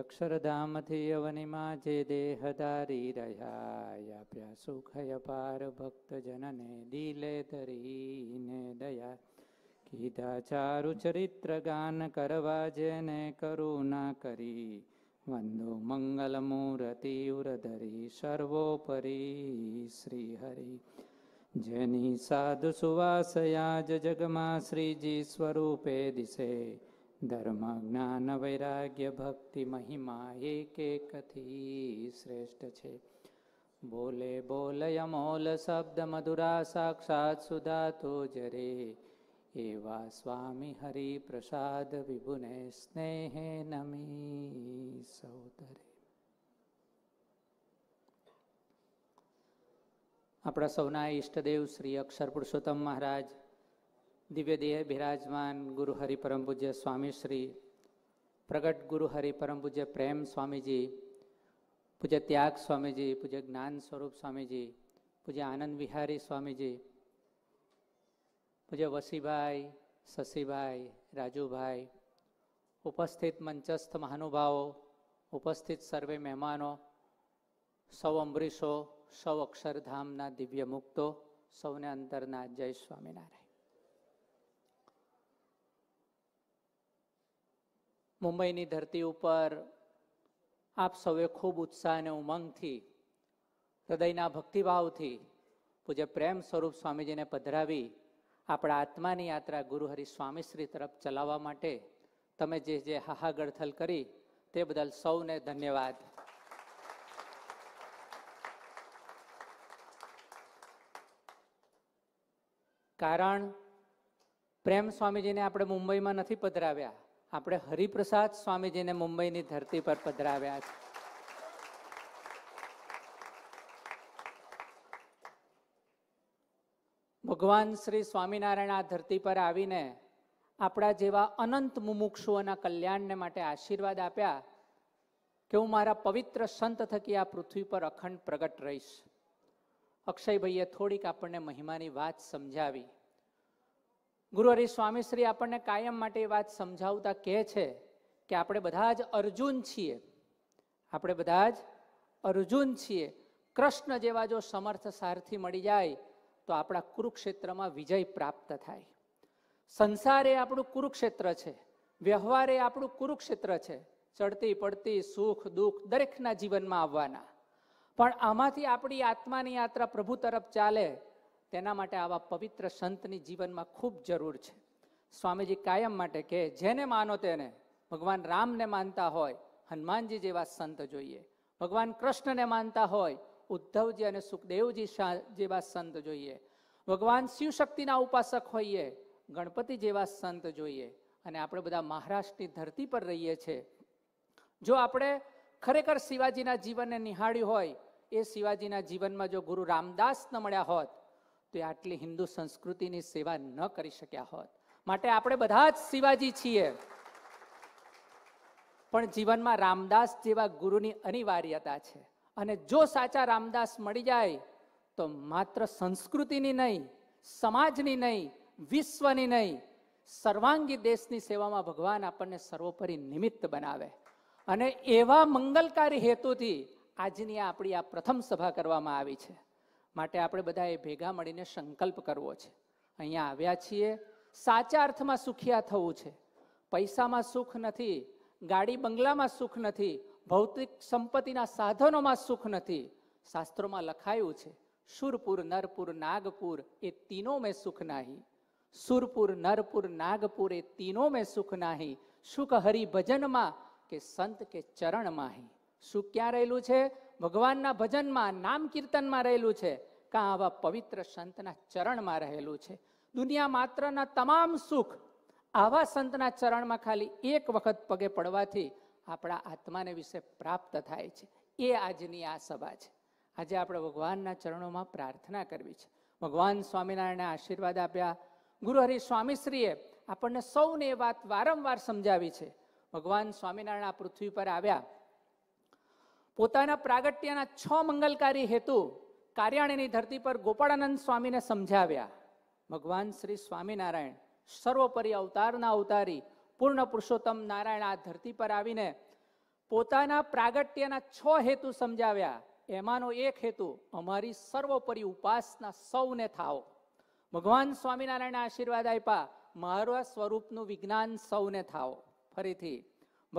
અક્ષરધામથી અવનિમાં જે દેહ ધારી રહ્યા આપ્યા સુખય પાર ભક્તજનને દિલે ધરીને દયા કીધા ચારુ ચરિત્ર ગાન કરવા જેને કરુણા કરી વંદો મંગલ મૂર્તિ ઉરધરી સર્વોપરી શ્રી હરિ જેની સાધુ સુવાસયા યાજ જગમાં શ્રીજી સ્વરૂપે દિશે ધર્મ જ્ઞાન વૈરાગ્ય ભક્તિ મહિમા એક એકથી શ્રેષ્ઠ છે બોલે બોલ અમોલ શબ્દ મધુરા સાક્ષાત સુધા તો જરે એવા સ્વામી હરિ પ્રસાદ વિભુને સ્નેહે નમી સૌદરે આપણા સૌના ઈષ્ટદેવ શ્રી અક્ષર પુરુષોત્તમ મહારાજ દિવ્ય દેહ બિરાજમાન ગુરુ હરિ પરમ પૂજ્ય સ્વામી શ્રી પ્રગટ ગુરુ હરિ પરમ પૂજ્ય પ્રેમ સ્વામીજી પૂજ્ય ત્યાગ સ્વામીજી પૂજ્ય જ્ઞાન સ્વરૂપ સ્વામીજી પૂજ્ય આનંદ વિહારી સ્વામીજી પૂજ્ય વસીભાઈ શશીભાઈ રાજુભાઈ ઉપસ્થિત મંચસ્થ મહાનુભાવો ઉપસ્થિત સર્વે મહેમાનો સૌ અમરીશો સૌ અક્ષરધામના દિવ્ય મુક્તો સૌને અંતરના જય સ્વામિનારાયણ મુંબઈની ધરતી ઉપર આપ સૌએ ખૂબ ઉત્સાહ અને ઉમંગથી હૃદયના ભક્તિભાવથી પૂજ્ય પ્રેમ સ્વરૂપ સ્વામીજીને પધરાવી આપણા આત્માની યાત્રા ગુરુહરિ સ્વામીશ્રી તરફ ચલાવવા માટે તમે જે જે હાહાગડથલ કરી તે બદલ સૌને ધન્યવાદ કારણ પ્રેમ સ્વામીજીને આપણે મુંબઈમાં નથી પધરાવ્યા આપણે હરિપ્રસાદ સ્વામીજીને મુંબઈની ધરતી પર પધરાવ્યા છે ભગવાન શ્રી સ્વામિનારાયણ આ ધરતી પર આવીને આપણા જેવા અનંત મુમુક્ષુઓના કલ્યાણને માટે આશીર્વાદ આપ્યા કે હું મારા પવિત્ર સંત થકી આ પૃથ્વી પર અખંડ પ્રગટ રહીશ અક્ષયભાઈએ થોડીક આપણને મહિમાની વાત સમજાવી ગુરુવારે સ્વામીશ્રી આપણને કાયમ માટે એ વાત સમજાવતા કહે છે કે આપણે બધા જ અર્જુન છીએ આપણે બધા જ અર્જુન છીએ કૃષ્ણ જેવા જો સમર્થ સારથી મળી જાય તો આપણા કુરુક્ષેત્રમાં વિજય પ્રાપ્ત થાય સંસાર એ આપણું કુરુક્ષેત્ર છે વ્યવહાર એ આપણું કુરુક્ષેત્ર છે ચડતી પડતી સુખ દુઃખ દરેકના જીવનમાં આવવાના પણ આમાંથી આપણી આત્માની યાત્રા પ્રભુ તરફ ચાલે તેના માટે આવા પવિત્ર સંતની જીવનમાં ખૂબ જરૂર છે સ્વામીજી કાયમ માટે કે જેને માનો તેને ભગવાન રામને માનતા હોય હનુમાનજી જેવા સંત જોઈએ ભગવાન કૃષ્ણને માનતા હોય ઉદ્ધવજી અને સુખદેવજી જેવા સંત જોઈએ ભગવાન શિવ શક્તિના ઉપાસક હોઈએ ગણપતિ જેવા સંત જોઈએ અને આપણે બધા મહારાષ્ટ્રની ધરતી પર રહીએ છીએ જો આપણે ખરેખર શિવાજીના જીવનને નિહાળ્યું હોય એ શિવાજીના જીવનમાં જો ગુરુ રામદાસ ન મળ્યા હોત તો એ આટલી હિન્દુ સંસ્કૃતિની સેવા ન કરી શક્યા હોત માટે આપણે બધા જ શિવાજી છીએ પણ જીવનમાં રામદાસ જેવા ગુરુની અનિવાર્યતા છે અને જો સાચા રામદાસ મળી જાય તો માત્ર સંસ્કૃતિની નહીં સમાજની નહીં વિશ્વની નહીં સર્વાંગી દેશની સેવામાં ભગવાન આપણને સર્વોપરી નિમિત્ત બનાવે અને એવા મંગલકારી હેતુથી આજની આપણી આ પ્રથમ સભા કરવામાં આવી છે માટે આપણે બધાએ ભેગા મળીને સંકલ્પ કરવો છે અહીંયા આવ્યા છીએ સાચા અર્થમાં સુખિયા થવું છે પૈસામાં સુખ નથી ગાડી બંગલામાં સુખ નથી ભૌતિક સંપત્તિના સાધનોમાં સુખ નથી શાસ્ત્રોમાં લખાયું છે સુરપુર નરપુર નાગપુર એ તીનો મેં સુખ નાહી સુરપુર નરપુર નાગપુર એ તીનો મેં સુખ નાહી સુખ હરિ ભજનમાં કે સંત કે ચરણમાં શું ક્યાં રહેલું છે ભગવાનના ભજનમાં નામ કીર્તનમાં રહેલું છે કાં આવા પવિત્ર સંતના ચરણમાં રહેલું છે દુનિયા માત્રના તમામ સુખ આવા સંતના ચરણમાં ખાલી એક વખત પગે પડવાથી આપણા આત્માને વિશે પ્રાપ્ત થાય છે એ આજની આ સભા છે આજે આપણે ભગવાનના ચરણોમાં પ્રાર્થના કરવી છે ભગવાન સ્વામિનારાયણને આશીર્વાદ આપ્યા ગુરુહરિ સ્વામીશ્રીએ આપણને સૌને એ વાત વારંવાર સમજાવી છે ભગવાન સ્વામિનારાયણ આ પૃથ્વી પર આવ્યા પોતાના પ્રાગટ્યના છ મંગલકારી હેતુ કાર્યાણીની ધરતી પર ગોપાળાનંદ સ્વામીને સમજાવ્યા ભગવાન શ્રી સ્વામિનારાયણ સર્વોપરી અવતારના અવતારી પૂર્ણ પુરુષોત્તમ નારાયણ આ ધરતી પર આવીને પોતાના પ્રાગટ્યના છ હેતુ સમજાવ્યા એમાંનો એક હેતુ અમારી સર્વોપરી ઉપાસના સૌને થાવ ભગવાન સ્વામિનારાયણના આશીર્વાદ આપ્યા મારા સ્વરૂપનું વિજ્ઞાન સૌને થાવ ફરીથી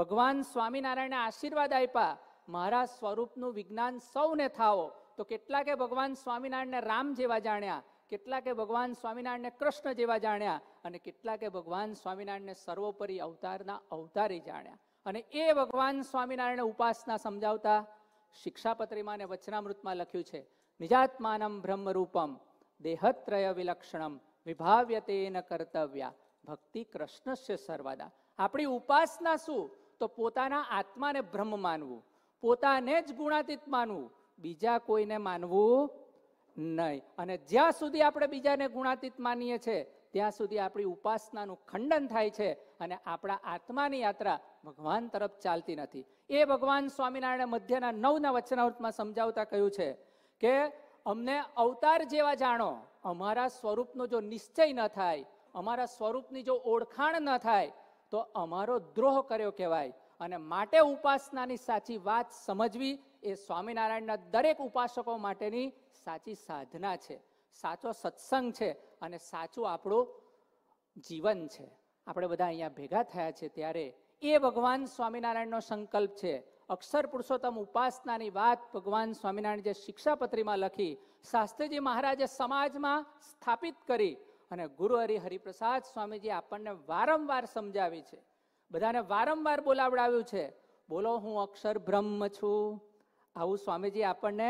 ભગવાન સ્વામિનારાયણના આશીર્વાદ આપ્યા મારા સ્વરૂપનું વિજ્ઞાન સૌને થાવો તો કેટલાકે ભગવાન સ્વામિનારાયણને રામ જેવા જાણ્યા કેટલાકે ભગવાન સ્વામિનારાયણને કૃષ્ણ જેવા જાણ્યા અને કેટલાકે ભગવાન સ્વામિનારાયણને સર્વોપરી અવતારના અવતારી જાણ્યા અને એ ભગવાન સ્વામિનારાયણને ઉપાસના સમજાવતા શિક્ષાપત્રીમાં અને વચનામૃતમાં લખ્યું છે નિજાત્માનમ બ્રહ્મરૂપમ દેહત્રય વિલક્ષણમ વિભાવ્ય તેન કર્તવ્યા ભક્તિ કૃષ્ણસ્ય સર્વદા આપણી ઉપાસના શું તો પોતાના આત્માને બ્રહ્મ માનવું પોતાને જ ગુણાતીત માનવું બીજા કોઈને માનવું નહીં અને જ્યાં સુધી આપણે બીજાને ગુણાતીત માનીએ છીએ ત્યાં સુધી આપણી ઉપાસનાનું ખંડન થાય છે અને આપણા આત્માની યાત્રા ભગવાન તરફ ચાલતી નથી એ ભગવાન સ્વામિનારાયણ મધ્યના નવના વચનાવૃતમાં સમજાવતા કહ્યું છે કે અમને અવતાર જેવા જાણો અમારા સ્વરૂપનો જો નિશ્ચય ન થાય અમારા સ્વરૂપની જો ઓળખાણ ન થાય તો અમારો દ્રોહ કર્યો કહેવાય અને માટે ઉપાસનાની સાચી વાત સમજવી એ સ્વામિનારાયણના દરેક ઉપાસકો માટેની સાચી સાધના છે સાચો સત્સંગ છે અને સાચું આપણું જીવન છે આપણે બધા અહીંયા ભેગા થયા છે ત્યારે એ ભગવાન સ્વામિનારાયણનો સંકલ્પ છે અક્ષર પુરુષોત્તમ ઉપાસનાની વાત ભગવાન સ્વામિનારાયણ જે શિક્ષાપત્રીમાં લખી શાસ્ત્રીજી મહારાજે સમાજમાં સ્થાપિત કરી અને ગુરુ હરિ હરિપ્રસાદ સ્વામીજી આપણને વારંવાર સમજાવી છે બધાને વારંવાર બોલાવડાવ્યું છે બોલો હું અક્ષર બ્રહ્મ છું આવું સ્વામીજી આપણને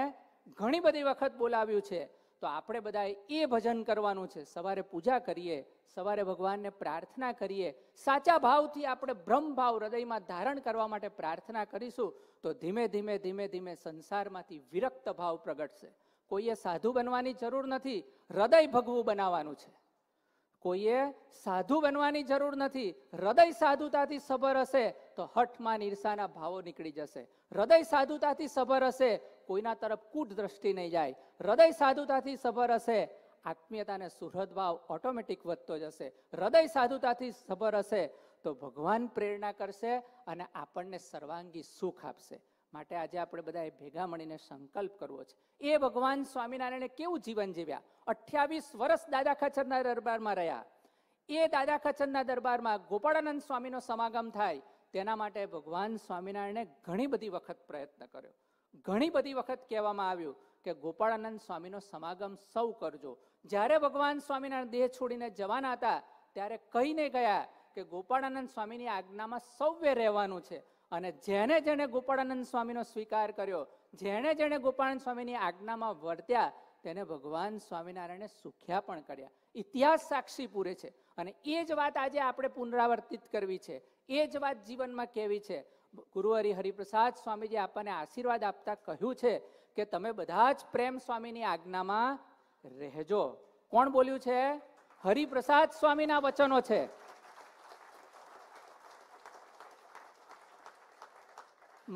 ઘણી બધી વખત બોલાવ્યું છે તો આપણે બધાએ એ ભજન કરવાનું છે સવારે પૂજા કરીએ સવારે ભગવાનને પ્રાર્થના કરીએ સાચા ભાવથી આપણે બ્રહ્મ ભાવ હૃદયમાં ધારણ કરવા માટે પ્રાર્થના કરીશું તો ધીમે ધીમે ધીમે ધીમે સંસારમાંથી વિરક્ત ભાવ પ્રગટશે કોઈએ સાધુ બનવાની જરૂર નથી હૃદય ભગવું બનાવવાનું છે કોઈએ સાધુ બનવાની જરૂર નથી હૃદય સાધુતાથી સભર હશે તો હઠમાન ઈર્ષાના ભાવો નીકળી જશે હૃદય સાધુતાથી સભર હશે કોઈના તરફ કૂટ દ્રષ્ટિ નહીં જાય હૃદય સાધુતાથી સભર હશે આત્મીયતાને સુહૃદ ભાવ ઓટોમેટિક વધતો જશે હૃદય સાધુતાથી સભર હશે તો ભગવાન પ્રેરણા કરશે અને આપણને સર્વાંગી સુખ આપશે માટે આજે આપણે બધાએ ભેગા મળીને સંકલ્પ કરવો છે એ ભગવાન સ્વામિનારાયણે કેવું જીવન જીવ્યા અઠ્યાવીસ વર્ષ દાદા ખચરના દરબારમાં રહ્યા એ દાદા ખચરના દરબારમાં ગોપાળાનંદ સ્વામીનો સમાગમ થાય તેના માટે ભગવાન સ્વામિનારાયણે ઘણી બધી વખત પ્રયત્ન કર્યો ઘણી બધી વખત કહેવામાં આવ્યું કે ગોપાળાનંદ સ્વામીનો સમાગમ સૌ કરજો જ્યારે ભગવાન સ્વામિનારાયણ દેહ છોડીને જવાના હતા ત્યારે કહીને ગયા કે ગોપાળાનંદ સ્વામીની આજ્ઞામાં સૌએ રહેવાનું છે અને જેને જેણે ગોપાળાનંદ સ્વામીનો સ્વીકાર કર્યો જેણે જેણે ગોપાળાનંદ સ્વામીની આજ્ઞામાં વર્ત્યા તેને ભગવાન સ્વામિનારાયણે સુખ્યા પણ કર્યા ઇતિહાસ સાક્ષી પૂરે છે અને એ જ વાત આજે આપણે પુનરાવર્તિત કરવી છે એ જ વાત જીવનમાં કેવી છે ગુરુ હરિ હરિપ્રસાદ સ્વામીજી આપણને આશીર્વાદ આપતા કહ્યું છે કે તમે બધા જ પ્રેમ સ્વામીની આજ્ઞામાં રહેજો કોણ બોલ્યું છે હરિપ્રસાદ સ્વામીના વચનો છે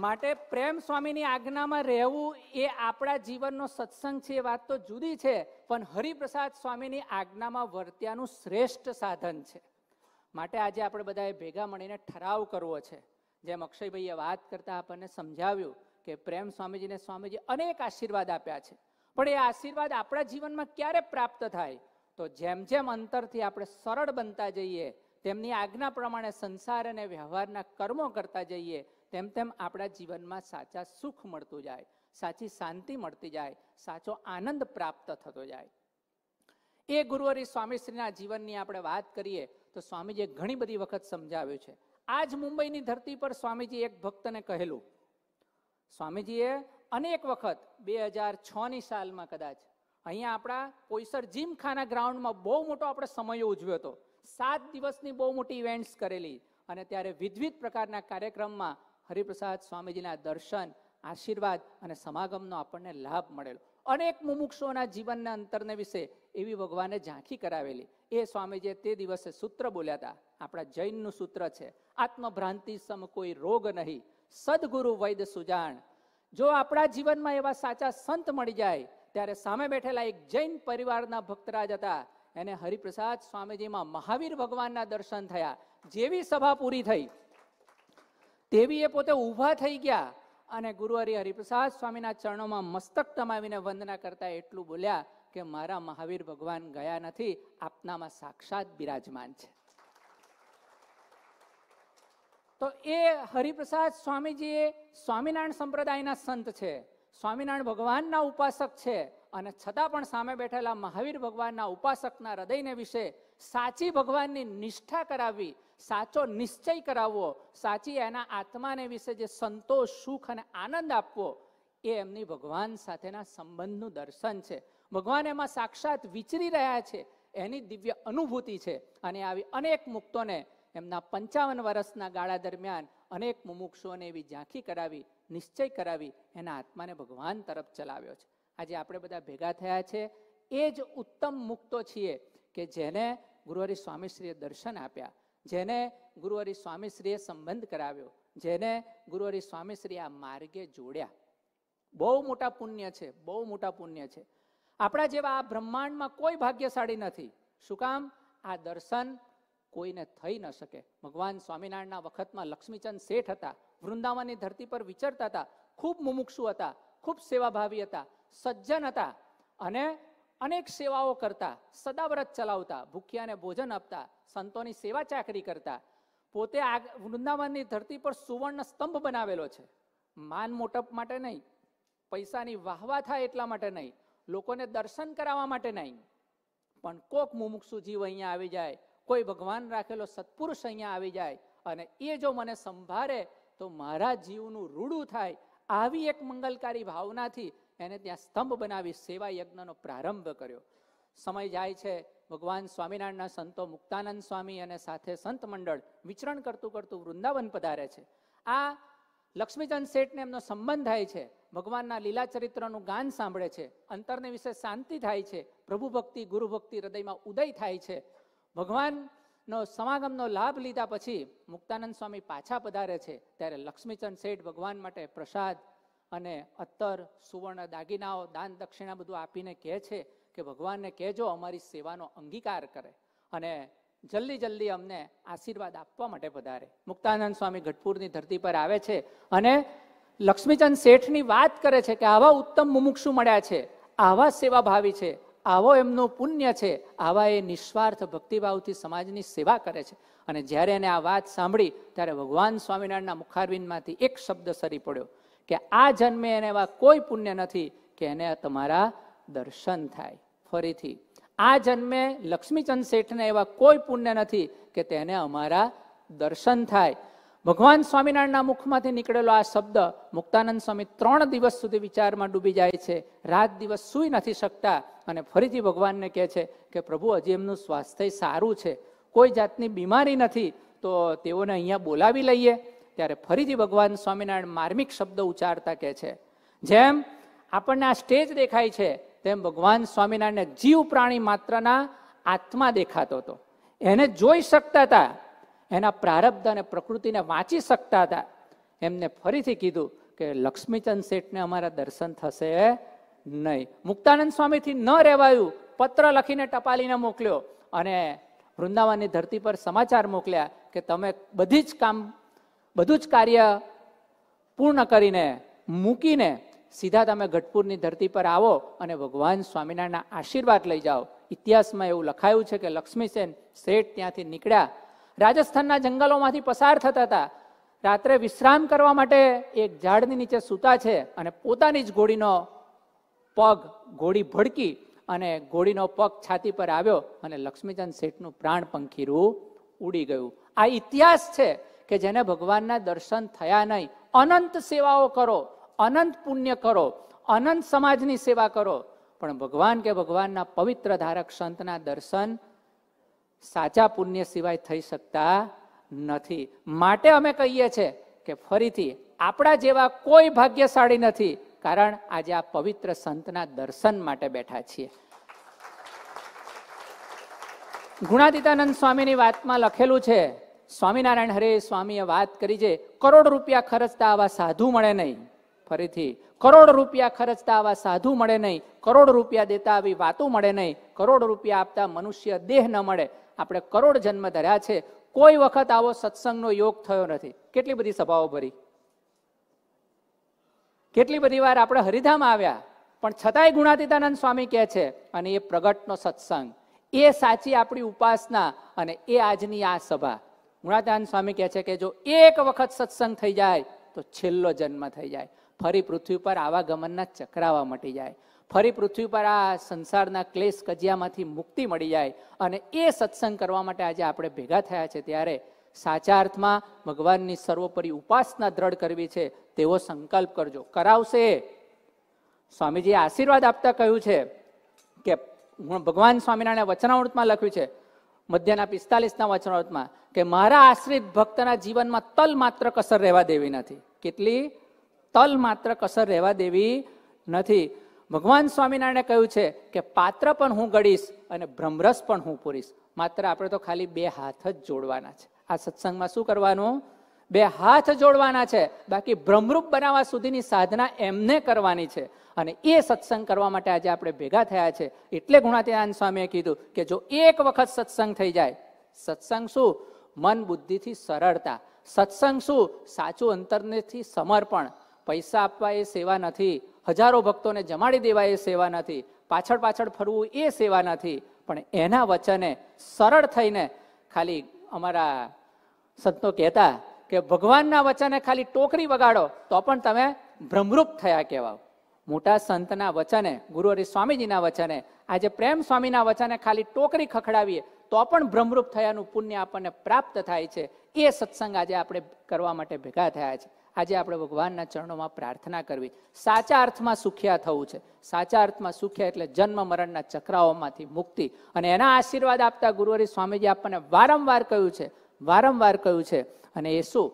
માટે પ્રેમ સ્વામીની આજ્ઞામાં રહેવું એ આપણા જીવનનો સત્સંગ છે એ વાત તો જુદી છે પણ હરિપ્રસાદ સ્વામીની આજ્ઞામાં વર્ત્યાનું શ્રેષ્ઠ સાધન છે માટે આજે આપણે બધાએ ભેગા મળીને ઠરાવ કરવો છે જેમ અક્ષયભાઈએ વાત કરતાં આપણને સમજાવ્યું કે પ્રેમ સ્વામીજીને સ્વામીજી અનેક આશીર્વાદ આપ્યા છે પણ એ આશીર્વાદ આપણા જીવનમાં ક્યારે પ્રાપ્ત થાય તો જેમ જેમ અંતરથી આપણે સરળ બનતા જઈએ તેમની આજ્ઞા પ્રમાણે સંસાર અને વ્યવહારના કર્મો કરતા જઈએ તેમ તેમ આપણા જીવનમાં સાચા સુખ મળતું જાય સાચી શાંતિ મળતી જાય સાચો આનંદ પ્રાપ્ત થતો જાય એ ગુરુવરી સ્વામીશ્રીના જીવનની આપણે વાત કરીએ તો સ્વામીજીએ ઘણી બધી વખત સમજાવ્યું છે આજ મુંબઈની ધરતી પર સ્વામીજી એક ભક્તને કહેલું સ્વામીજીએ અનેક વખત બે હજાર છની સાલમાં કદાચ અહીંયા આપણા પોઈસર જીમખાના ગ્રાઉન્ડમાં બહુ મોટો આપણે સમય ઉજવ્યો હતો સાત દિવસની બહુ મોટી ઇવેન્ટ્સ કરેલી અને ત્યારે વિવિધ પ્રકારના કાર્યક્રમમાં હરિપ્રસાદ સ્વામીજીના દર્શન આશીર્વાદ અને સમાગમનો આપણને લાભ મળેલો અનેક મુમુક્ષોના જીવનના અંતરને વિશે એવી ભગવાને ઝાંખી કરાવેલી એ સ્વામીજીએ તે દિવસે સૂત્ર બોલ્યા હતા આપણા જૈનનું સૂત્ર છે આત્મભ્રાંતિ સમ કોઈ રોગ નહીં સદગુરુ વૈદ સુજાણ જો આપણા જીવનમાં એવા સાચા સંત મળી જાય ત્યારે સામે બેઠેલા એક જૈન પરિવારના ભક્તરાજ હતા એને હરિપ્રસાદ સ્વામીજીમાં મહાવીર ભગવાનના દર્શન થયા જેવી સભા પૂરી થઈ દેવીએ પોતે ઊભા થઈ ગયા અને ગુરુવારી હરિપ્રસાદ સ્વામીના ચરણોમાં મસ્તક તમાવીને વંદના કરતા એટલું બોલ્યા કે મારા મહાવીર ભગવાન ગયા નથી આપનામાં સાક્ષાત બિરાજમાન છે તો એ હરિપ્રસાદ સ્વામીજી એ સ્વામિનારાયણ સંપ્રદાયના સંત છે સ્વામિનારાયણ ભગવાનના ઉપાસક છે અને છતાં પણ સામે બેઠેલા મહાવીર ભગવાનના ઉપાસકના હૃદયને વિશે સાચી ભગવાનની નિષ્ઠા કરાવવી સાચો નિશ્ચય કરાવવો સાચી એના આત્માને વિશે જે સંતોષ સુખ અને આનંદ આપવો એ એમની ભગવાન સાથેના સંબંધનું દર્શન છે ભગવાન એમાં સાક્ષાત વિચરી રહ્યા છે એની દિવ્ય અનુભૂતિ છે અને આવી અનેક મુક્તોને એમના પંચાવન વર્ષના ગાળા દરમિયાન અનેક મુમુક્ષોને એવી ઝાંખી કરાવી નિશ્ચય કરાવી એના આત્માને ભગવાન તરફ ચલાવ્યો છે આજે આપણે બધા ભેગા થયા છે એ જ ઉત્તમ મુક્તો છીએ કે જેને ગુરુહરિ સ્વામીશ્રીએ દર્શન આપ્યા જેને ગુરુહરિ સ્વામીશ્રીએ સંબંધ કરાવ્યો જેને ગુરુહરિ સ્વામીશ્રી આ માર્ગે જોડ્યા બહુ મોટા પુણ્ય છે બહુ મોટા પુણ્ય છે આપણા જેવા આ બ્રહ્માંડમાં કોઈ ભાગ્યશાળી નથી શું કામ આ દર્શન કોઈને થઈ ન શકે ભગવાન સ્વામિનારાયણના વખતમાં લક્ષ્મીચંદ શેઠ હતા વૃંદાવનની ધરતી પર વિચરતા હતા ખૂબ મુમુક્ષુ હતા ખૂબ સેવાભાવી હતા સજ્જન હતા અને અનેક સેવાઓ કરતા સદાવ્રત ચલાવતા ભૂખ્યાને ભોજન આપતા સંતોની સેવા ચાકરી કરતા પોતે આ વૃંદાવનની ધરતી પર સુવર્ણ સ્તંભ બનાવેલો છે માન મોટપ માટે નહીં પૈસાની વાહવા થાય એટલા માટે નહીં લોકોને દર્શન કરાવવા માટે નહીં પણ કોક મુમુક્ષુ જીવ અહીંયા આવી જાય કોઈ ભગવાન રાખેલો સત્પુરુષ અહીંયા આવી જાય અને એ જો મને સંભાળે તો મારા જીવનું રૂડું થાય આવી એક મંગલકારી ભાવનાથી એને ત્યાં સ્તંભ બનાવી સેવા યજ્ઞનો પ્રારંભ કર્યો સમય જાય છે ભગવાન સ્વામિનારાયણના સંતો મુક્તાનંદ સ્વામી અને સાથે સંત મંડળ વિચરણ કરતું કરતું વૃંદાવન પધારે છે આ લક્ષ્મીચંદ શેઠને એમનો સંબંધ થાય છે ભગવાનના લીલા ચરિત્રનું ગાન સાંભળે છે અંતરને વિશે શાંતિ થાય છે પ્રભુ ભક્તિ ગુરુ ભક્તિ હૃદયમાં ઉદય થાય છે ભગવાનનો સમાગમનો લાભ લીધા પછી મુક્તાનંદ સ્વામી પાછા પધારે છે ત્યારે લક્ષ્મીચંદ શેઠ ભગવાન માટે પ્રસાદ અને અત્તર સુવર્ણ દાગીનાઓ દાન દક્ષિણા બધું આપીને કહે છે કે ભગવાનને કહેજો અમારી સેવાનો અંગીકાર કરે અને જલ્દી જલ્દી અમને આશીર્વાદ આપવા માટે પધારે મુક્તાનંદ સ્વામી ગઢપુરની ધરતી પર આવે છે અને લક્ષ્મીચંદ શેઠની વાત કરે છે કે આવા ઉત્તમ મુમુક્ષુ મળ્યા છે આવા સેવાભાવી છે આવો એમનું પુણ્ય છે આવા એ નિસ્વાર્થ ભક્તિભાવથી સમાજની સેવા કરે છે અને જ્યારે એને આ વાત સાંભળી ત્યારે ભગવાન સ્વામિનારાયણના મુખારવિંદમાંથી એક શબ્દ સરી પડ્યો કે આ જન્મે એને એવા કોઈ પુણ્ય નથી કે એને તમારા દર્શન થાય ફરીથી આ જન્મે લક્ષ્મીચંદ શેઠને એવા કોઈ પુણ્ય નથી કે તેને અમારા દર્શન થાય ભગવાન સ્વામિનારાયણના મુખમાંથી નીકળેલો આ શબ્દ મુક્તાનંદ સ્વામી ત્રણ દિવસ સુધી વિચારમાં ડૂબી જાય છે રાત દિવસ સૂઈ નથી શકતા અને ફરીથી ભગવાનને કહે છે કે પ્રભુ હજી એમનું સ્વાસ્થ્ય સારું છે કોઈ જાતની બીમારી નથી તો તેઓને અહીંયા બોલાવી લઈએ ત્યારે ફરીથી ભગવાન સ્વામિનારાયણ માર્મિક શબ્દ ઉચ્ચારતા કહે છે જેમ આપણને આ સ્ટેજ દેખાય છે તેમ ભગવાન સ્વામિનારાયણને જીવ પ્રાણી માત્રના આત્મા દેખાતો હતો એને જોઈ શકતા હતા એના પ્રારબ્ધ અને પ્રકૃતિને વાંચી શકતા હતા એમને ફરીથી કીધું કે લક્ષ્મીચંદ શેઠને અમારા દર્શન થશે નહીં મુક્તાનંદ સ્વામીથી ન રહેવાયું પત્ર લખીને ટપાલીને મોકલ્યો અને વૃંદાવનની ધરતી પર સમાચાર મોકલ્યા કે તમે બધી જ કામ બધું જ કાર્ય પૂર્ણ કરીને મૂકીને સીધા તમે ગઢપુરની ધરતી પર આવો અને ભગવાન સ્વામિનારાયણના આશીર્વાદ લઈ જાઓ ઇતિહાસમાં એવું લખાયું છે કે લક્ષ્મીસેન શેઠ ત્યાંથી નીકળ્યા રાજસ્થાનના જંગલોમાંથી પસાર થતા હતા રાત્રે વિશ્રામ કરવા માટે એક ઝાડની નીચે સૂતા છે અને પોતાની જ ઘોડીનો પગ ઘોડી ભડકી અને ઘોડીનો પગ છાતી પર આવ્યો અને લક્ષ્મીચંદ શેઠનું પ્રાણ પંખીરું ઉડી ગયું આ ઇતિહાસ છે કે જેને ભગવાનના દર્શન થયા નહીં અનંત સેવાઓ કરો અનંત પુણ્ય કરો અનંત સમાજની સેવા કરો પણ ભગવાન કે ભગવાનના પવિત્ર ધારક સંતના દર્શન સાચા પુણ્ય સિવાય થઈ શકતા નથી માટે અમે કહીએ છીએ કે ફરીથી આપણા જેવા કોઈ ભાગ્યશાળી નથી કારણ આજે આ પવિત્ર સંતના દર્શન માટે બેઠા છીએ ગુણાતીતાનંદ સ્વામીની વાતમાં લખેલું છે સ્વામિનારાયણ હરે સ્વામીએ વાત કરી છે કરોડ રૂપિયા ખર્ચતા આવા સાધુ મળે નહીં ફરીથી કરોડ રૂપિયા ખર્ચતા આવા સાધુ મળે નહીં કરોડ રૂપિયા દેતા આવી વાતો મળે નહીં કરોડ રૂપિયા આપતા મનુષ્ય દેહ ન મળે આપણે કરોડ જન્મ ધર્યા છે કોઈ વખત આવો સત્સંગનો યોગ થયો નથી કેટલી બધી સભાઓ ભરી કેટલી બધી વાર આપણે હરિધામ આવ્યા પણ છતાંય ગુણાતીતાનંદ સ્વામી કહે છે અને એ પ્રગટનો સત્સંગ એ સાચી આપણી ઉપાસના અને એ આજની આ સભા ગુણાતાન સ્વામી કહે છે કે જો એક વખત સત્સંગ થઈ જાય તો છેલ્લો જન્મ થઈ જાય ફરી પૃથ્વી પર આવા ગમનના ચક્રાવા મટી જાય ફરી પૃથ્વી પર આ સંસારના ક્લેશ કજિયામાંથી મુક્તિ મળી જાય અને એ સત્સંગ કરવા માટે આજે આપણે ભેગા થયા છે ત્યારે સાચા અર્થમાં ભગવાનની સર્વોપરી ઉપાસના દ્રઢ કરવી છે તેવો સંકલ્પ કરજો કરાવશે સ્વામીજીએ આશીર્વાદ આપતા કહ્યું છે કે ભગવાન સ્વામિનારાયણે વચનાવૃતમાં લખ્યું છે મધ્યના પિસ્તાલીસના વચનાવતમાં કે મારા આશ્રિત ભક્તના જીવનમાં તલ માત્ર કસર રહેવા દેવી નથી કેટલી તલ માત્ર કસર રહેવા દેવી નથી ભગવાન સ્વામિનારાયણે કહ્યું છે કે પાત્ર પણ હું ગળીશ અને ભ્રમરસ પણ હું પૂરીશ માત્ર આપણે તો ખાલી બે હાથ જ જોડવાના છે આ સત્સંગમાં શું કરવાનું બે હાથ જોડવાના છે બાકી ભ્રમરૂપ બનાવવા સુધીની સાધના એમને કરવાની છે અને એ સત્સંગ કરવા માટે આજે આપણે ભેગા થયા છે એટલે ગુણાતીતાન સ્વામીએ કીધું કે જો એક વખત સત્સંગ થઈ જાય સત્સંગ શું મન બુદ્ધિથી સરળતા સત્સંગ શું સાચું અંતરનેથી સમર્પણ પૈસા આપવા એ સેવા નથી હજારો ભક્તોને જમાડી દેવા એ સેવા નથી પાછળ પાછળ ફરવું એ સેવા નથી પણ એના વચને સરળ થઈને ખાલી અમારા સંતો કહેતા કે ભગવાનના વચને ખાલી ટોકરી વગાડો તો પણ તમે ભ્રમરૂપ થયા કહેવાઓ મોટા સંતના વચને ગુરુ હરિ સ્વામીજીના વચને આજે પ્રેમ સ્વામીના વચને ખાલી ટોકરી ખખડાવીએ તો પણ ભ્રમરૂપ થયાનું પુણ્ય આપણને પ્રાપ્ત થાય છે એ સત્સંગ આજે આપણે કરવા માટે ભેગા થયા છે આજે આપણે ભગવાનના ચરણોમાં પ્રાર્થના કરવી સાચા અર્થમાં સુખ્યા થવું છે સાચા અર્થમાં સુખ્યા એટલે જન્મ મરણના ચક્રાઓમાંથી મુક્તિ અને એના આશીર્વાદ આપતા ગુરુવરી સ્વામીજી આપણને વારંવાર કહ્યું છે વારંવાર કહ્યું છે અને એ શું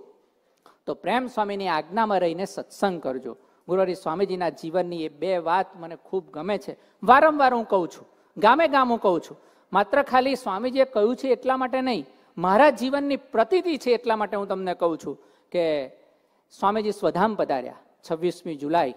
તો પ્રેમ સ્વામીની આજ્ઞામાં રહીને સત્સંગ કરજો ગુરુહરી સ્વામીજીના જીવનની એ બે વાત મને ખૂબ ગમે છે વારંવાર હું કહું છું ગામે ગામ હું કહું છું માત્ર ખાલી સ્વામીજીએ કહ્યું છે એટલા માટે નહીં મારા જીવનની પ્રતિતિ છે એટલા માટે હું તમને કહું છું કે સ્વામીજી સ્વધામ પધાર્યા છવ્વીસમી જુલાઈ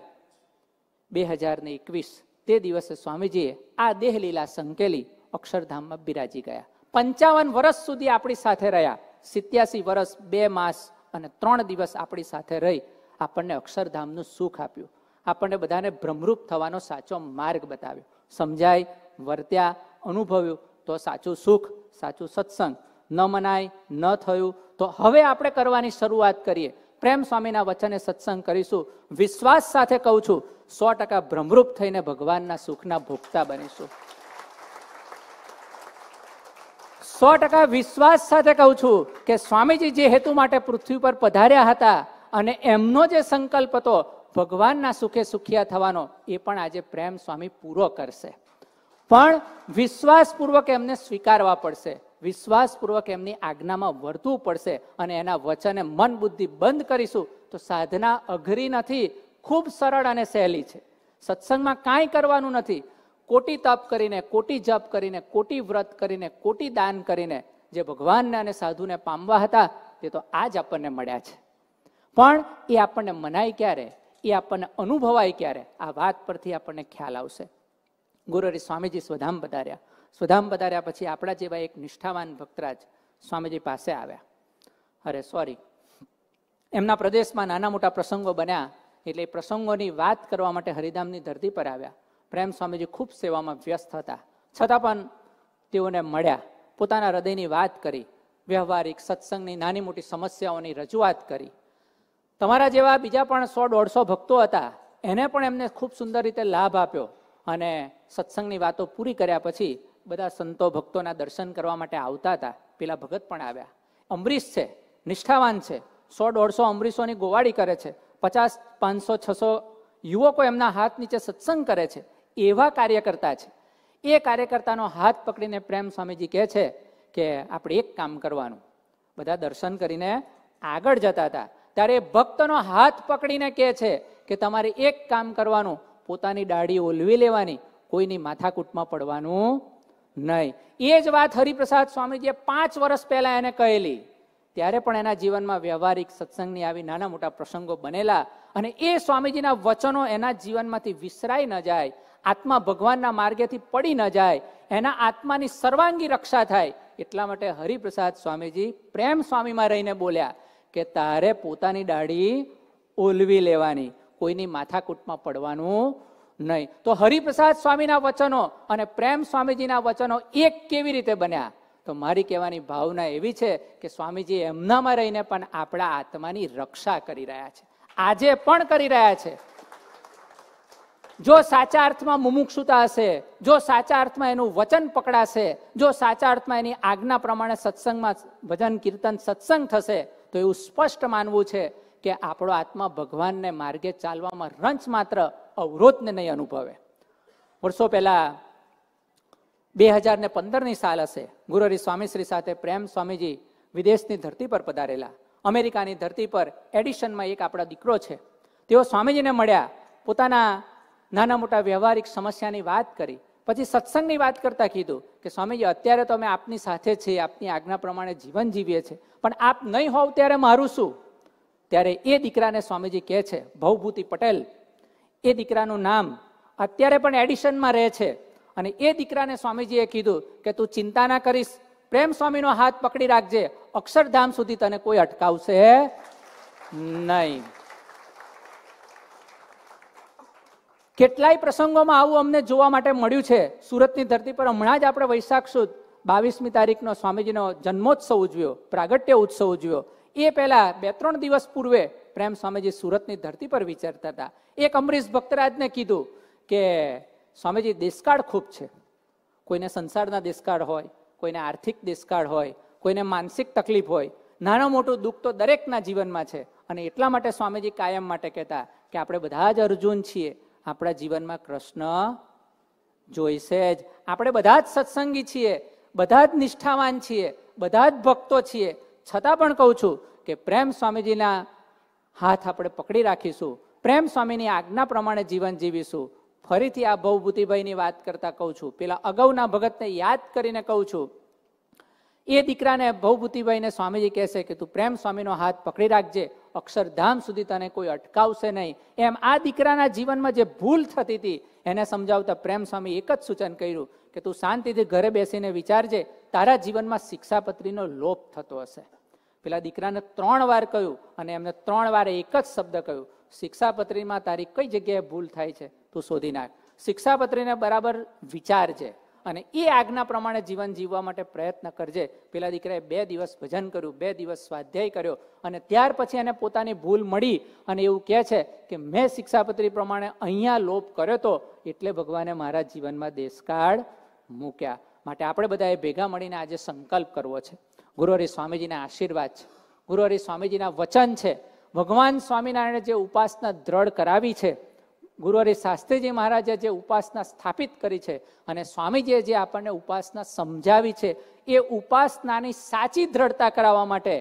બે હજાર એકવીસ તે દિવસે સ્વામીજીએ આ દેહલીલા સંકેલી અક્ષરધામમાં બિરાજી ગયા પંચાવન વર્ષ સુધી આપણી સાથે રહ્યા સિત્યાસી વર્ષ બે માસ અને ત્રણ દિવસ આપણી સાથે રહી આપણને અક્ષરધામનું સુખ આપ્યું આપણને બધાને ભ્રમરૂપ થવાનો સાચો માર્ગ બતાવ્યો સમજાય વર્ત્યા અનુભવ્યું તો સાચું સુખ સાચું સત્સંગ ન મનાય ન થયું તો હવે આપણે કરવાની શરૂઆત કરીએ પ્રેમ સ્વામીના વચને સત્સંગ કરીશું વિશ્વાસ સાથે કહું છું સો ટકા ભ્રમરૂપ થઈને ભગવાનના સુખના ભોગતા બનીશું સો ટકા વિશ્વાસ સાથે કહું છું કે સ્વામીજી જે હેતુ માટે પૃથ્વી પર પધાર્યા હતા અને એમનો જે સંકલ્પ હતો ભગવાનના સુખે સુખિયા થવાનો એ પણ આજે પ્રેમ સ્વામી પૂરો કરશે પણ વિશ્વાસપૂર્વક એમને સ્વીકારવા પડશે વિશ્વાસપૂર્વક એમની આજ્ઞામાં વર્તવું પડશે અને એના વચને મન બુદ્ધિ બંધ કરીશું તો સાધના અઘરી નથી ખૂબ સરળ અને સહેલી છે સત્સંગમાં કાંઈ કરવાનું નથી કોટી તપ કરીને કોટી જપ કરીને કોટી વ્રત કરીને કોટી દાન કરીને જે ભગવાનને અને સાધુને પામવા હતા તે તો આ જ આપણને મળ્યા છે પણ એ આપણને મનાય ક્યારે એ આપણને અનુભવાય ક્યારે આ વાત પરથી આપણને ખ્યાલ આવશે ગુરુરી સ્વામીજી સ્વધામ પધાર્યા સ્વધામ પધાર્યા પછી આપણા જેવા એક નિષ્ઠાવાન ભક્તરાજ સ્વામીજી પાસે આવ્યા અરે સોરી એમના પ્રદેશમાં નાના મોટા પ્રસંગો બન્યા એટલે પ્રસંગોની વાત કરવા માટે હરિધામની ધરતી પર આવ્યા પ્રેમ સ્વામીજી ખૂબ સેવામાં વ્યસ્ત હતા છતાં પણ તેઓને મળ્યા પોતાના હૃદયની વાત કરી વ્યવહારિક સત્સંગની નાની મોટી સમસ્યાઓની રજૂઆત કરી તમારા જેવા બીજા પણ સો દોઢસો ભક્તો હતા એને પણ એમને ખૂબ સુંદર રીતે લાભ આપ્યો અને સત્સંગની વાતો પૂરી કર્યા પછી બધા સંતો ભક્તોના દર્શન કરવા માટે આવતા હતા પેલા ભગત પણ આવ્યા અમરીશ છે નિષ્ઠાવાન છે સો દોઢસો અમરીશોની ગોવાળી કરે છે પચાસ પાંચસો છસો યુવકો એમના હાથ નીચે સત્સંગ કરે છે એવા કાર્યકર્તા છે એ કાર્યકર્તાનો હાથ પકડીને પ્રેમ સ્વામીજી કહે છે કે આપણે એક કામ કરવાનું બધા દર્શન કરીને આગળ જતા હતા ત્યારે ભક્તનો હાથ પકડીને કહે છે કે તમારે એક કામ કરવાનું પોતાની દાઢી ઓલવી લેવાની કોઈની માથાકૂટમાં પડવાનું નહીં એ જ વાત હરિપ્રસાદ સ્વામીજીએ પાંચ વર્ષ પહેલા એને કહેલી ત્યારે પણ એના જીવનમાં વ્યવહારિક સત્સંગની આવી નાના મોટા પ્રસંગો બનેલા અને એ સ્વામીજીના વચનો એના જીવનમાંથી વિસરાઈ ન જાય આત્મા ભગવાનના માર્ગેથી પડી ન જાય એના આત્માની સર્વાંગી રક્ષા થાય એટલા માટે હરિપ્રસાદ સ્વામીજી પ્રેમ સ્વામીમાં રહીને બોલ્યા કે તારે પોતાની દાઢી ઓલવી લેવાની કોઈની માથાકૂટમાં પડવાનું નહીં તો હરિપ્રસાદ સ્વામીના વચનો અને પ્રેમ સ્વામીજીના વચનો એક કેવી રીતે બન્યા તો મારી કહેવાની ભાવના એવી છે કે સ્વામીજી એમનામાં રહીને પણ આપણા આત્માની રક્ષા કરી રહ્યા છે આજે પણ કરી રહ્યા છે જો સાચા અર્થમાં મુમુક્ષુતા હશે જો સાચા અર્થમાં એનું વચન પકડાશે જો સાચા અર્થમાં એની આજ્ઞા પ્રમાણે સત્સંગમાં ભજન કીર્તન સત્સંગ થશે તો એવું સ્પષ્ટ માનવું છે કે આપણો આત્મા ભગવાનને માર્ગે ચાલવામાં રંચ માત્ર અવરોધને નહીં અનુભવે વર્ષો પહેલા બે હજાર ને પંદરની સાલ હશે ગુરુરી સ્વામીશ્રી સાથે પ્રેમ સ્વામીજી વિદેશની ધરતી પર પધારેલા અમેરિકાની ધરતી પર એડિશનમાં એક આપણા દીકરો છે તેઓ સ્વામીજીને મળ્યા પોતાના નાના મોટા વ્યવહારિક સમસ્યાની વાત કરી પછી સત્સંગની વાત કરતા કીધું કે સ્વામીજી અત્યારે તો અમે આપની સાથે છીએ આપની આજ્ઞા પ્રમાણે જીવન જીવીએ છીએ પણ આપ નહીં હોવ ત્યારે મારું શું ત્યારે એ દીકરાને સ્વામીજી કહે છે ભવભૂતિ પટેલ એ દીકરાનું નામ અત્યારે પણ એડિશનમાં રહે છે અને એ દીકરાને સ્વામીજીએ કીધું કે તું ચિંતા ના કરીશ પ્રેમ સ્વામીનો હાથ પકડી રાખજે અક્ષરધામ સુધી તને કોઈ અટકાવશે નહીં કેટલાય પ્રસંગોમાં આવું અમને જોવા માટે મળ્યું છે સુરતની ધરતી પર હમણાં જ આપણે વૈશાખ સુદ બાવીસમી તારીખનો સ્વામીજીનો જન્મોત્સવ ઉજવ્યો પ્રાગટ્ય ઉત્સવ ઉજવ્યો એ પહેલા બે ત્રણ દિવસ પૂર્વે પ્રેમ સ્વામીજી સુરતની ધરતી પર વિચારતા હતા એક અમરીશ ભક્તરાજને કીધું કે સ્વામીજી દેશકાળ ખૂબ છે કોઈને સંસારના દેશકાળ હોય કોઈને આર્થિક દેશકાળ હોય કોઈને માનસિક તકલીફ હોય નાનું મોટું દુઃખ તો દરેકના જીવનમાં છે અને એટલા માટે સ્વામીજી કાયમ માટે કહેતા કે આપણે બધા જ અર્જુન છીએ આપણા જીવનમાં કૃષ્ણ જોઈશે જ આપણે બધા જ સત્સંગી છીએ બધા જ નિષ્ઠાવાન છીએ બધા જ ભક્તો છીએ છતાં પણ કહું છું કે પ્રેમ સ્વામીજીના હાથ આપણે પકડી રાખીશું પ્રેમ સ્વામીની આજ્ઞા પ્રમાણે જીવન જીવીશું ફરીથી આ ભવભૂતિભાઈની વાત કરતા કહું છું પેલા અગાઉના ભગતને યાદ કરીને કહું છું એ દીકરાને ભવભૂતિભાઈને સ્વામીજી કહેશે કે તું પ્રેમ સ્વામીનો હાથ પકડી રાખજે અક્ષરધામ સુધી તને કોઈ અટકાવશે નહીં એમ આ દીકરાના જીવનમાં જે ભૂલ થતી હતી એને સમજાવતા પ્રેમ સ્વામી એક જ સૂચન કર્યું કે તું શાંતિથી ઘરે બેસીને વિચારજે તારા જીવનમાં શિક્ષાપત્રીનો લોપ થતો હશે પેલા દીકરાને ત્રણ વાર કહ્યું અને એમને ત્રણ વાર એક જ શબ્દ કહ્યું શિક્ષાપત્રીમાં તારી કઈ જગ્યાએ ભૂલ થાય છે તું શોધી નાખ શિક્ષાપત્રીને બરાબર વિચારજે અને એ આજ્ઞા પ્રમાણે જીવન જીવવા માટે પ્રયત્ન કરજે પેલા દીકરાએ બે દિવસ ભજન કર્યું બે દિવસ સ્વાધ્યાય કર્યો અને ત્યાર પછી એને પોતાની ભૂલ મળી અને એવું કહે છે કે મેં શિક્ષાપત્રી પ્રમાણે અહીંયા લોપ કર્યો તો એટલે ભગવાને મારા જીવનમાં દેશકાળ મૂક્યા માટે આપણે બધાએ ભેગા મળીને આજે સંકલ્પ કરવો છે ગુરુહરી સ્વામીજીના આશીર્વાદ છે ગુરુહરી સ્વામીજીના વચન છે ભગવાન સ્વામિનારાયણે જે ઉપાસના દ્રઢ કરાવી છે ગુરુવારે શાસ્ત્રીજી મહારાજે જે ઉપાસના સ્થાપિત કરી છે અને સ્વામીજીએ જે આપણને ઉપાસના સમજાવી છે એ ઉપાસનાની સાચી દ્રઢતા કરાવવા માટે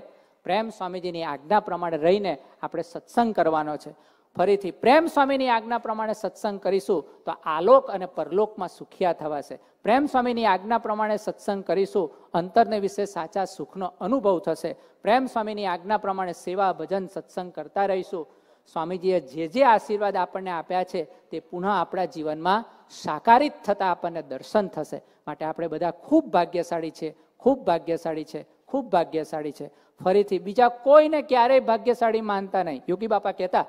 પ્રેમ સ્વામીજીની આજ્ઞા પ્રમાણે રહીને આપણે સત્સંગ કરવાનો છે ફરીથી પ્રેમ સ્વામીની આજ્ઞા પ્રમાણે સત્સંગ કરીશું તો આલોક અને પરલોકમાં સુખિયા થવાશે પ્રેમ સ્વામીની આજ્ઞા પ્રમાણે સત્સંગ કરીશું અંતરને વિશે સાચા સુખનો અનુભવ થશે પ્રેમ સ્વામીની આજ્ઞા પ્રમાણે સેવા ભજન સત્સંગ કરતા રહીશું સ્વામીજીએ જે જે આશીર્વાદ આપણને આપ્યા છે તે પુનઃ આપણા જીવનમાં સાકારિત થતા આપણને દર્શન થશે માટે આપણે બધા ખૂબ ભાગ્યશાળી છે ખૂબ ભાગ્યશાળી છે ખૂબ ભાગ્યશાળી છે ફરીથી બીજા કોઈને ક્યારેય ભાગ્યશાળી માનતા નહીં યોગી બાપા કહેતા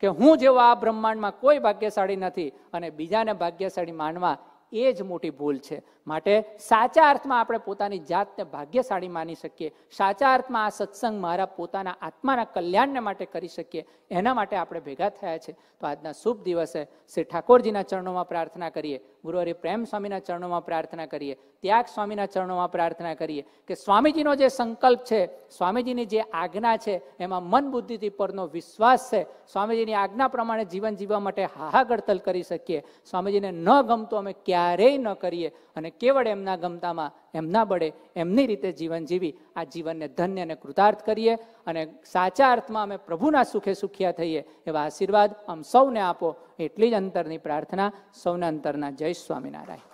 કે હું જેવો આ બ્રહ્માંડમાં કોઈ ભાગ્યશાળી નથી અને બીજાને ભાગ્યશાળી માનવા એ જ મોટી ભૂલ છે માટે સાચા અર્થમાં આપણે પોતાની જાતને ભાગ્યશાળી માની શકીએ સાચા અર્થમાં આ સત્સંગ મારા પોતાના આત્માના કલ્યાણને માટે કરી શકીએ એના માટે આપણે ભેગા થયા છે તો આજના શુભ દિવસે શ્રી ઠાકોરજીના ચરણોમાં પ્રાર્થના કરીએ ગુરુવારે પ્રેમ સ્વામીના ચરણોમાં પ્રાર્થના કરીએ ત્યાગ સ્વામીના ચરણોમાં પ્રાર્થના કરીએ કે સ્વામીજીનો જે સંકલ્પ છે સ્વામીજીની જે આજ્ઞા છે એમાં મન બુદ્ધિથી પરનો વિશ્વાસ છે સ્વામીજીની આજ્ઞા પ્રમાણે જીવન જીવવા માટે હાહાગડતલ કરી શકીએ સ્વામીજીને ન ગમતું અમે ક્યાં ક્યારેય ન કરીએ અને કેવળ એમના ગમતામાં એમના બળે એમની રીતે જીવન જીવી આ જીવનને ધન્ય અને કૃતાર્થ કરીએ અને સાચા અર્થમાં અમે પ્રભુના સુખે સુખિયા થઈએ એવા આશીર્વાદ આમ સૌને આપો એટલી જ અંતરની પ્રાર્થના સૌના અંતરના જય સ્વામિનારાયણ